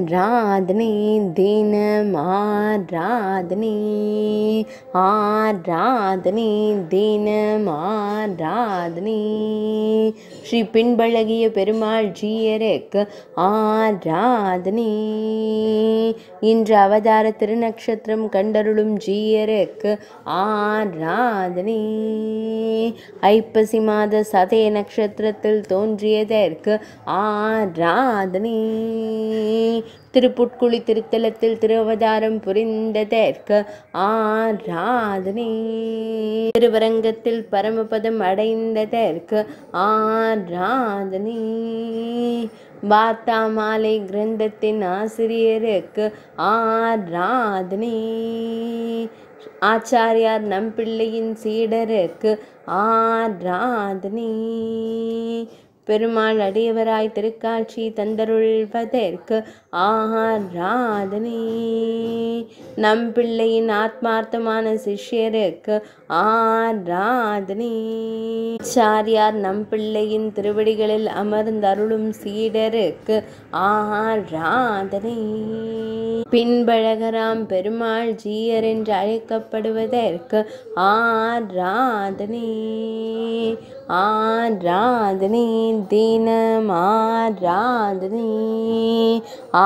ஆராதனை தினம் ஆராதனை ஆராதனை தினம் ஆராதனை ஸ்ரீ பின்பழகிய பெருமாள் ஜீயருக்கு ஆராதனை இன்று அவதார திருநக்ஷத்திரம் கண்டருளும் ஜீயருக்கு ஆராதனை ஐப்பசி மாத சதய நட்சத்திரத்தில் தோன்றியதற்கு ஆராதனை திருப்புட்குழி திருத்தலத்தில் திருவதாரம் புரிந்த புரிந்ததற்கு ஆராதனை திருவரங்கத்தில் பரமபதம் அடைந்த அடைந்ததற்கு ஆராதனை வார்த்தா மாலை கிரந்தத்தின் ஆசிரியருக்கு ஆராதனை ஆச்சாரியார் நம்பிள்ளையின் சீடருக்கு ஆராதனை பெருமாள் அடியவராய் திருக்காட்சி தந்தருள்வதற்கு ஆராதனை நம் பிள்ளையின் ஆத்மார்த்தமான சிஷ்யருக்கு ஆராதனை சாரியார் நம் பிள்ளையின் திருவடிகளில் அமர்ந்தருளும் சீடருக்கு ஆராதனை பின்பழகராம் பெருமாள் ஜீயர் என்று அழைக்கப்படுவதற்கு ஆராதனை आधनी दीन मा राधनी आ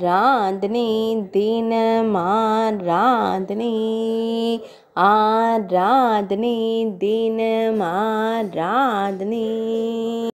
राध नी दीन मा आ राध नी दीन